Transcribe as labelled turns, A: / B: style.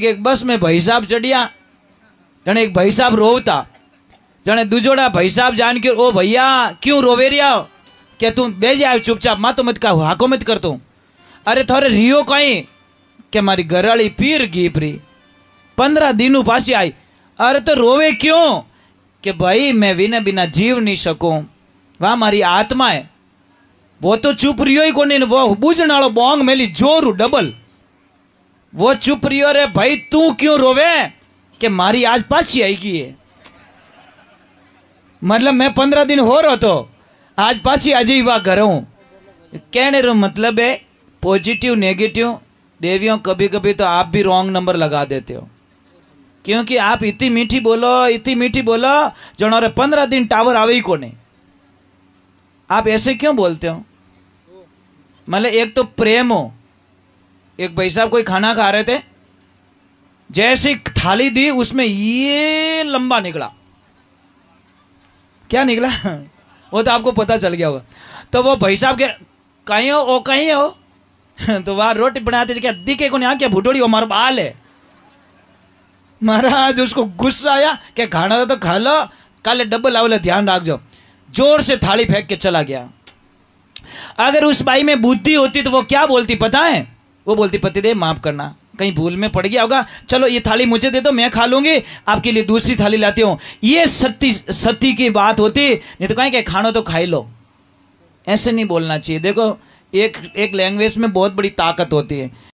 A: કે એક બસ મે ભાઈસાબ ચડ્યા જણે એક ભાઈસાબ રોવતા જણે દુજોડા ભાઈસાબ જાણ કે ઓ ભૈયા ક્યું રોવે રિયા કે તું બેજા આવ ચૂપચાપ માતો મત કહા હું હાકો મત કરતો અરે થારે રિયો કાઈ કે મારી ઘરાળી પીર ગીભરી 15 દિનું પાસી આઈ અરે તો રોવે ક્યું કે ભાઈ મે વિના વિના જીવ નઈ સકો વા મારી આત્માએ વો તો ચૂપ રિયોઈ કોને ને વો ભૂજણાળો બોંગ મેલી જોર ડબલ वो चुप रही और भाई तू क्यों रोवे कि मारी आज पाछी आएगी है मतलब मैं पंद्रह दिन हो रहा तो आज पाछी आज ही वाह करूँ कहने रो मतलब है पॉजिटिव नेगेटिव देवियों कभी कभी तो आप भी रॉन्ग नंबर लगा देते हो क्योंकि आप इतनी मीठी बोलो इतनी मीठी बोलो जनोरे पंद्रह दिन टावर आवे ही को नहीं आप ऐसे क्यों बोलते हो मतलब एक तो प्रेम हो एक भाई साहब कोई खाना खा रहे थे जैसी थाली दी उसमें ये लंबा निकला क्या निकला वो तो आपको पता चल गया होगा तो वो भाई साहब के कहीं हो ओ कहीं हो तो वह रोटी बनाते क्या दिखे को नहीं हाँ, क्या भुटोड़ी हो मारा बाल है महाराज उसको गुस्सा आया क्या खाना तो खा लो कल डबल आवले ध्यान रख जाओ जोर से थाली फेंक के चला गया अगर उस बाई में बुद्धि होती तो वो क्या बोलती पता है वो बोलती पतिदेव माफ़ करना कहीं भूल में पड़ गया होगा चलो ये थाली मुझे दे दो मैं खा लूंगी आपके लिए दूसरी थाली लाती हूँ ये सत्य सत्य की बात होती नहीं तो कहें क्या खाना तो खाई लो ऐसे नहीं बोलना चाहिए देखो एक एक लैंग्वेज में बहुत बड़ी ताकत होती है